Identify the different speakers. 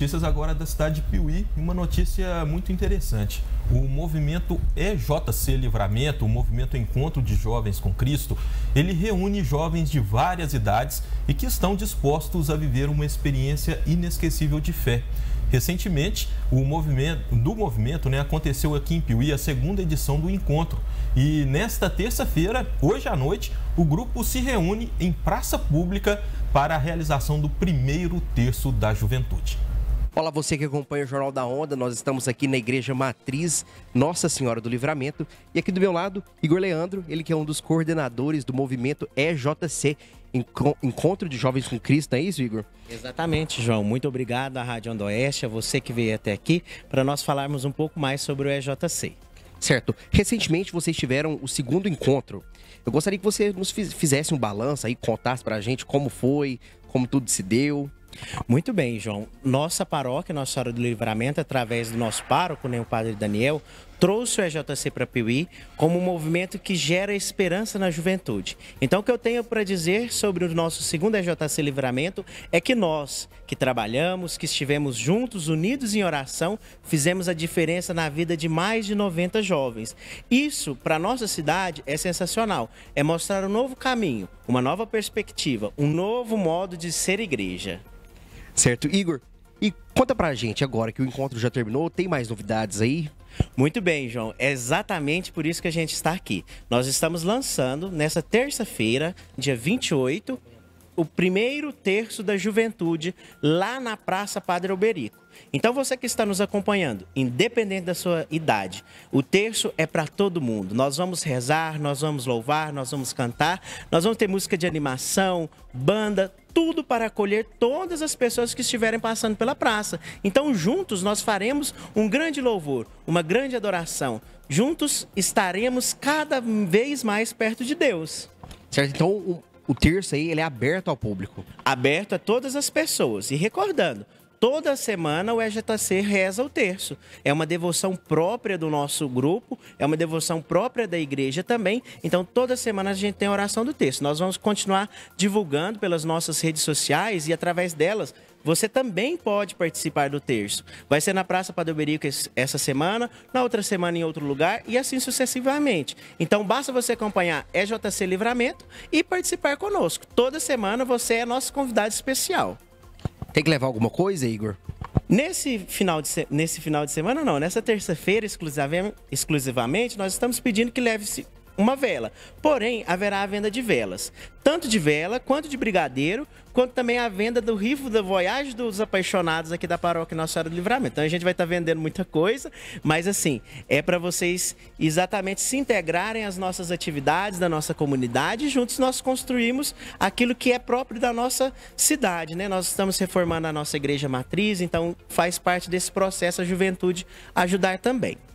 Speaker 1: Notícias agora da cidade de Piuí e uma notícia muito interessante. O movimento EJC Livramento, o movimento Encontro de Jovens com Cristo, ele reúne jovens de várias idades e que estão dispostos a viver uma experiência inesquecível de fé. Recentemente, o movimento, do movimento né, aconteceu aqui em Piuí a segunda edição do encontro. E nesta terça-feira, hoje à noite, o grupo se reúne em praça pública para a realização do primeiro terço da juventude.
Speaker 2: Olá, você que acompanha o Jornal da Onda, nós estamos aqui na Igreja Matriz Nossa Senhora do Livramento e aqui do meu lado, Igor Leandro, ele que é um dos coordenadores do movimento EJC,
Speaker 3: Encontro de Jovens com Cristo, não é isso, Igor? Exatamente, João. Muito obrigado à Rádio Onda Oeste, a você que veio até aqui, para nós falarmos um pouco mais sobre o EJC. Certo. Recentemente vocês tiveram o segundo encontro. Eu gostaria que você nos fizesse um balanço aí, contasse para a gente como foi, como tudo se deu. Muito bem, João. Nossa paróquia, Nossa Senhora do Livramento, através do nosso pároco, né, o Padre Daniel, trouxe o EJC para Piuí como um movimento que gera esperança na juventude. Então, o que eu tenho para dizer sobre o nosso segundo EJC Livramento é que nós, que trabalhamos, que estivemos juntos, unidos em oração, fizemos a diferença na vida de mais de 90 jovens. Isso, para nossa cidade, é sensacional. É mostrar um novo caminho, uma nova perspectiva, um novo modo de ser igreja. Certo, Igor? E conta pra gente agora que o encontro já terminou, tem mais novidades aí? Muito bem, João. É exatamente por isso que a gente está aqui. Nós estamos lançando nessa terça-feira, dia 28, o primeiro terço da juventude lá na Praça Padre Alberico. Então você que está nos acompanhando, independente da sua idade, o terço é para todo mundo. Nós vamos rezar, nós vamos louvar, nós vamos cantar, nós vamos ter música de animação, banda, tudo para acolher todas as pessoas que estiverem passando pela praça. Então, juntos nós faremos um grande louvor, uma grande adoração. Juntos estaremos cada vez mais perto de Deus. Certo? Então, o, o terço aí ele é aberto ao público. Aberto a todas as pessoas. E recordando, toda semana o EJC reza o terço. É uma devoção própria do nosso grupo, é uma devoção própria da igreja também. Então, toda semana a gente tem a oração do terço. Nós vamos continuar divulgando pelas nossas redes sociais e através delas você também pode participar do terço. Vai ser na Praça Padre essa semana, na outra semana em outro lugar e assim sucessivamente. Então basta você acompanhar EJC Livramento e participar conosco. Toda semana você é nosso convidado especial. Tem que levar alguma coisa, Igor? Nesse final de, se... Nesse final de semana, não. Nessa terça-feira, exclusivamente, nós estamos pedindo que leve-se uma vela. Porém, haverá a venda de velas, tanto de vela quanto de brigadeiro, quanto também a venda do rifle da Voyage dos Apaixonados aqui da Paróquia Nossa Senhora do Livramento. Então a gente vai estar tá vendendo muita coisa, mas assim, é para vocês exatamente se integrarem às nossas atividades da nossa comunidade, juntos nós construímos aquilo que é próprio da nossa cidade, né? Nós estamos reformando a nossa igreja matriz, então faz parte desse processo a juventude ajudar também.